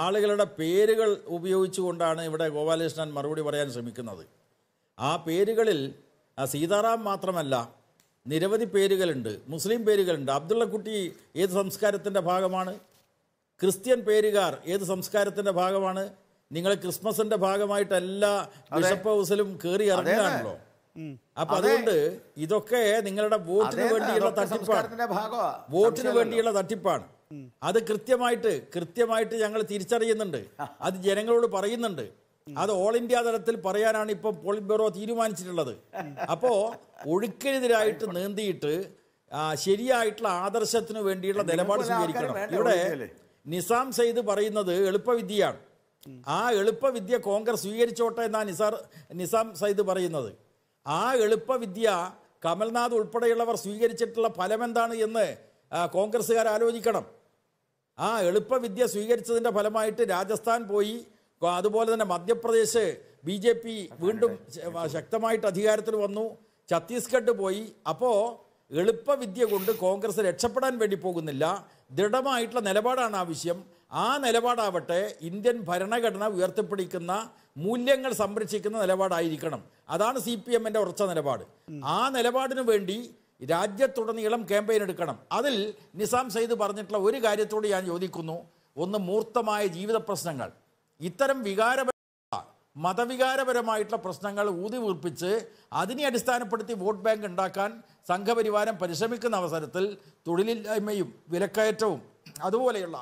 ആളുകളുടെ പേരുകൾ ഉപയോഗിച്ചുകൊണ്ടാണ് ഇവിടെ ഗോപാലകൃഷ്ണൻ മറുപടി പറയാൻ ശ്രമിക്കുന്നത് ആ പേരുകളിൽ സീതാറാം മാത്രമല്ല നിരവധി പേരുകളുണ്ട് മുസ്ലിം പേരുകളുണ്ട് അബ്ദുള്ളക്കുട്ടി ഏത് സംസ്കാരത്തിൻ്റെ ഭാഗമാണ് ക്രിസ്ത്യൻ പേരുകാർ ഏത് സംസ്കാരത്തിൻ്റെ ഭാഗമാണ് നിങ്ങൾ ക്രിസ്മസിൻ്റെ ഭാഗമായിട്ടല്ല ബിഷപ്പ് ഹൗസിലും കയറി ഇറങ്ങുകയാണല്ലോ അപ്പൊ അതുകൊണ്ട് ഇതൊക്കെ നിങ്ങളുടെ വോട്ടിന് വേണ്ടിയുള്ള തട്ടിപ്പാണ് വോട്ടിന് വേണ്ടിയുള്ള തട്ടിപ്പാണ് അത് കൃത്യമായിട്ട് കൃത്യമായിട്ട് ഞങ്ങൾ തിരിച്ചറിയുന്നുണ്ട് അത് ജനങ്ങളോട് പറയുന്നുണ്ട് അത് ഓൾ ഇന്ത്യ തലത്തിൽ പറയാനാണ് ഇപ്പം പോളിറ്റ് ബ്യൂറോ തീരുമാനിച്ചിട്ടുള്ളത് അപ്പോൾ ഒഴുക്കിനെതിരായിട്ട് നീന്തിയിട്ട് ശരിയായിട്ടുള്ള ആദർശത്തിനു വേണ്ടിയുള്ള നിലപാട് സ്വീകരിക്കണം ഇവിടെ നിസാം സെയ്ദ് പറയുന്നത് എളുപ്പവിദ്യയാണ് ആ എളുപ്പവിദ്യ കോൺഗ്രസ് സ്വീകരിച്ചോട്ടെ എന്നാണ് നിസാർ നിസാം സൈദ് പറയുന്നത് ആ എളുപ്പവിദ്യ കമൽനാഥ് ഉൾപ്പെടെയുള്ളവർ സ്വീകരിച്ചിട്ടുള്ള ഫലമെന്താണ് എന്ന് കോൺഗ്രസ്സുകാർ ആലോചിക്കണം ആ എളുപ്പവിദ്യ സ്വീകരിച്ചതിൻ്റെ ഫലമായിട്ട് രാജസ്ഥാൻ പോയി അതുപോലെ തന്നെ മധ്യപ്രദേശ് ബി ജെ പി വീണ്ടും ശക്തമായിട്ട് അധികാരത്തിൽ വന്നു ഛത്തീസ്ഗഡ് പോയി അപ്പോൾ എളുപ്പവിദ്യ കൊണ്ട് കോൺഗ്രസ് രക്ഷപ്പെടാൻ വേണ്ടി പോകുന്നില്ല ദൃഢമായിട്ടുള്ള നിലപാടാണ് ആവശ്യം ആ നിലപാടാവട്ടെ ഇന്ത്യൻ ഭരണഘടന ഉയർത്തിപ്പിടിക്കുന്ന മൂല്യങ്ങൾ സംരക്ഷിക്കുന്ന നിലപാടായിരിക്കണം അതാണ് സി പി എമ്മിൻ്റെ ഉറച്ച നിലപാട് ആ നിലപാടിനു വേണ്ടി രാജ്യത്തുടനീളം ക്യാമ്പയിൻ എടുക്കണം അതിൽ നിസാം സെയ്ദ് പറഞ്ഞിട്ടുള്ള ഒരു കാര്യത്തോട് ഞാൻ ചോദിക്കുന്നു ഒന്ന് മൂർത്തമായ ജീവിത പ്രശ്നങ്ങൾ ഇത്തരം വികാരപര മതവികാരപരമായിട്ടുള്ള പ്രശ്നങ്ങൾ ഊതി വീർപ്പിച്ച് അതിനെ അടിസ്ഥാനപ്പെടുത്തി വോട്ട് ബാങ്ക് ഉണ്ടാക്കാൻ സംഘപരിവാരം പരിശ്രമിക്കുന്ന അവസരത്തിൽ തൊഴിലില്ലായ്മയും വിലക്കയറ്റവും അതുപോലെയുള്ള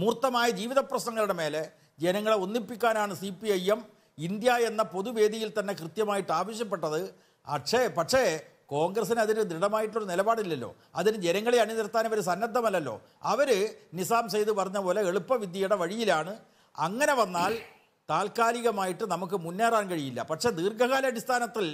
മൂർത്തമായ ജീവിത പ്രശ്നങ്ങളുടെ മേലെ ജനങ്ങളെ ഒന്നിപ്പിക്കാനാണ് C P I M India എന്ന പൊതുവേദിയിൽ തന്നെ കൃത്യമായിട്ട് ആവശ്യപ്പെട്ടത് അക്ഷേ പക്ഷേ കോൺഗ്രസിന് അതിന് ദൃഢമായിട്ടൊരു നിലപാടില്ലല്ലോ അതിന് ജനങ്ങളെ അണിനിർത്താൻ ഇവർ സന്നദ്ധമല്ലല്ലോ അവർ നിസാം സെയ്ദ് പറഞ്ഞ പോലെ എളുപ്പവിദ്യയുടെ വഴിയിലാണ് അങ്ങനെ വന്നാൽ താൽക്കാലികമായിട്ട് നമുക്ക് മുന്നേറാൻ കഴിയില്ല പക്ഷേ ദീർഘകാല അടിസ്ഥാനത്തിൽ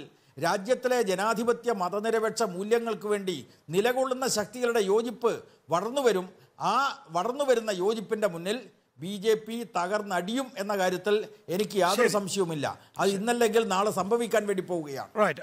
രാജ്യത്തിലെ ജനാധിപത്യ മതനിരപേക്ഷ മൂല്യങ്ങൾക്ക് വേണ്ടി നിലകൊള്ളുന്ന ശക്തികളുടെ യോജിപ്പ് വളർന്നു വരും ആ വളർന്നു വരുന്ന യോജിപ്പിൻ്റെ മുന്നിൽ ബി ജെ പി തകർന്നടിയും എന്ന കാര്യത്തിൽ എനിക്ക് യാതൊരു സംശയവുമില്ല അത് ഇന്നല്ലെങ്കിൽ നാളെ സംഭവിക്കാൻ വേണ്ടി പോവുകയാണ്